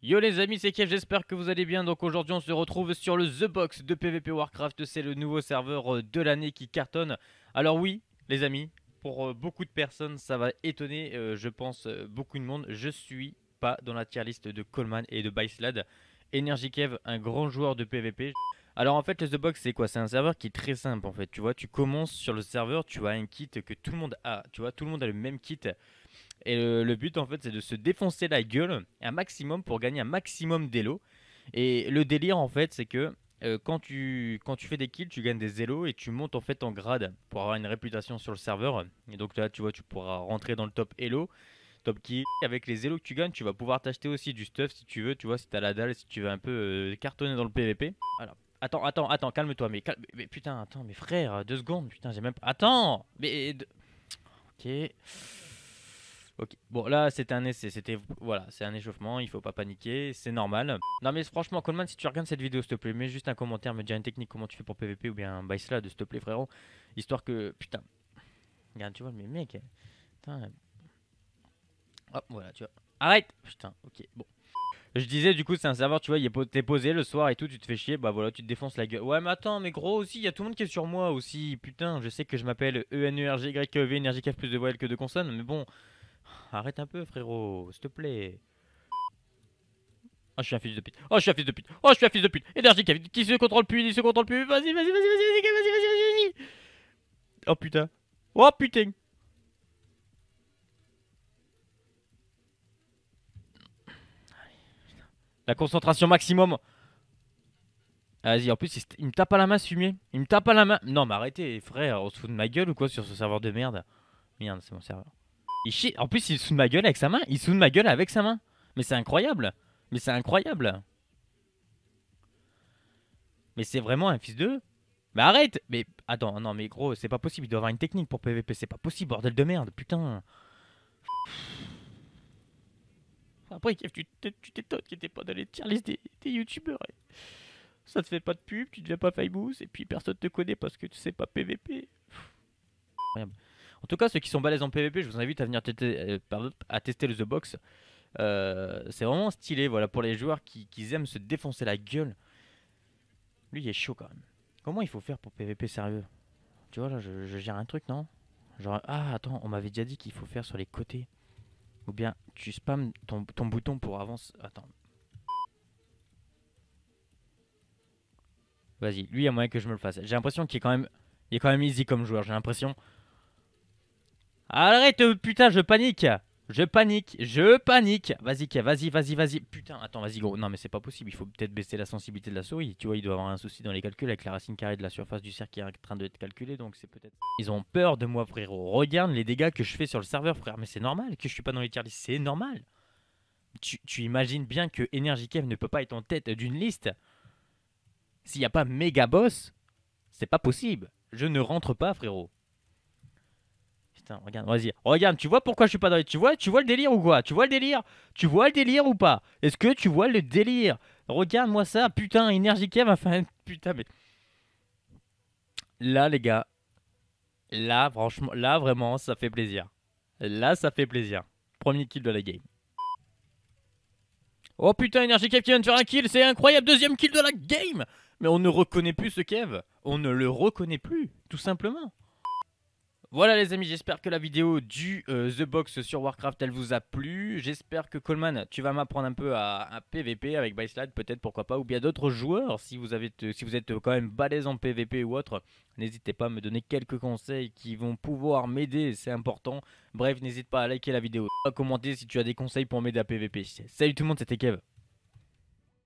Yo les amis, c'est Kev, j'espère que vous allez bien. Donc aujourd'hui, on se retrouve sur le The Box de PvP Warcraft. C'est le nouveau serveur euh, de l'année qui cartonne. Alors oui, les amis, pour euh, beaucoup de personnes, ça va étonner, euh, je pense, beaucoup de monde. Je suis pas dans la tier list de Coleman et de Byslad. Energy Kev, un grand joueur de PvP. Alors en fait, le The Box, c'est quoi C'est un serveur qui est très simple en fait. Tu vois, tu commences sur le serveur, tu as un kit que tout le monde a. Tu vois, tout le monde a le même kit. Et le, but en fait, c'est de se défoncer la gueule un maximum pour gagner un maximum d'élo. Et le délire en fait, c'est que euh, quand, tu, quand tu fais des kills, tu gagnes des élos et tu montes en fait en grade pour avoir une réputation sur le serveur. Et donc là, tu vois, tu pourras rentrer dans le top élo. top kill. Avec les élos que tu gagnes, tu vas pouvoir t'acheter aussi du stuff si tu veux, tu vois, si t'as la dalle, si tu veux un peu euh, cartonner dans le PVP. Voilà. Attends, attends, attends, calme-toi, mais, calme-toi mais, putain, attends, mais frère, deux secondes, putain, j'ai même pas. Attends Mais. Ok. Ok. Bon, là, c'était un essai, c'était. Voilà, c'est un échauffement, il faut pas paniquer, c'est normal. Non, mais franchement, Coleman, si tu regardes cette vidéo, s'il te plaît, mets juste un commentaire, me dis une technique, comment tu fais pour PVP ou bien un by cela, s'il te plaît, frérot. Histoire que. Putain. Regarde, tu vois, mais mec. Hop, voilà, tu vois. Arrête Putain, ok, bon. Je disais, du coup, c'est un serveur, tu vois, t'es posé le soir et tout, tu te fais chier, bah voilà, tu te défonces la gueule. Ouais, mais attends, mais gros aussi, il y a tout le monde qui est sur moi aussi. Putain, je sais que je m'appelle ENERGYKEV, e e énergie plus de voile que de consonnes, mais bon, arrête un peu, frérot, s'il te plaît. Oh, je suis un fils de pute. Oh, je suis un fils de pute. Oh, je suis un fils de pute. Énergie qui se contrôle plus, il se contrôle plus. vas-y, vas-y, vas-y, vas-y, vas-y, vas-y, vas-y. Oh putain. Oh putain. La concentration maximum. Ah, vas-y, en plus, il me tape à la main, fumier. Il me tape à la main. Non, mais arrêtez, frère. On se fout de ma gueule ou quoi sur ce serveur de merde Merde, c'est mon serveur. Il chie. En plus, il se ma gueule avec sa main. Il se ma gueule avec sa main. Mais c'est incroyable. Mais c'est incroyable. Mais c'est vraiment un fils de... Mais arrête Mais attends, non mais gros, c'est pas possible. Il doit avoir une technique pour PVP. C'est pas possible, bordel de merde. Putain. Après, tu t'étonnes qu'il ait pas dans les tier des, des youtubeurs. Ça te fait pas de pub, tu deviens pas boost et puis personne te connaît parce que tu sais pas PVP. En tout cas, ceux qui sont balèzes en PVP, je vous invite à venir euh, à tester le The Box. Euh, c'est vraiment stylé, voilà, pour les joueurs qui, aiment se défoncer la gueule. Lui, il est chaud quand même. Comment il faut faire pour PVP sérieux Tu vois, là, je, je gère un truc, non Genre, ah, attends, on m'avait déjà dit qu'il faut faire sur les côtés. Ou bien tu spams ton, ton bouton pour avancer. Attends. Vas-y, lui, il y a moyen que je me le fasse. J'ai l'impression qu'il est quand même. Il est quand même easy comme joueur, j'ai l'impression. Arrête, putain, je panique je panique, je panique. Vas-y, vas-y, vas-y, vas-y. Putain, attends, vas-y, gros. Non, mais c'est pas possible. Il faut peut-être baisser la sensibilité de la souris. Tu vois, il doit avoir un souci dans les calculs avec la racine carrée de la surface du cercle qui est en train d'être calculée. Donc, c'est peut-être. Ils ont peur de moi, frérot. Regarde les dégâts que je fais sur le serveur, frère. Mais c'est normal que je suis pas dans les tiers listes, C'est normal. Tu, imagines bien que Energy ne peut pas être en tête d'une liste. S'il n'y a pas méga boss, c'est pas possible. Je ne rentre pas, frérot regarde, vas-y. Regarde, tu vois pourquoi je suis pas dans les... Tu vois, tu vois le délire ou quoi Tu vois le délire Tu vois le délire ou pas Est-ce que tu vois le délire Regarde-moi ça, putain, énergique, enfin, putain, mais... Là, les gars, là, franchement, là, vraiment, ça fait plaisir. Là, ça fait plaisir. Premier kill de la game. Oh putain, Energy Kev qui vient de faire un kill, c'est incroyable, deuxième kill de la game Mais on ne reconnaît plus ce Kev, on ne le reconnaît plus, tout simplement. Voilà les amis, j'espère que la vidéo du euh, The Box sur Warcraft elle vous a plu. J'espère que Coleman, tu vas m'apprendre un peu à, PVP avec Byslide peut-être, pourquoi pas, ou bien d'autres joueurs. Si vous, avez, si vous êtes quand même balèze en PVP ou autre, n'hésitez pas à me donner quelques conseils qui vont pouvoir m'aider, c'est important. Bref, n'hésite pas à liker la vidéo, à commenter si tu as des conseils pour m'aider à PVP. Salut tout le monde, c'était Kev.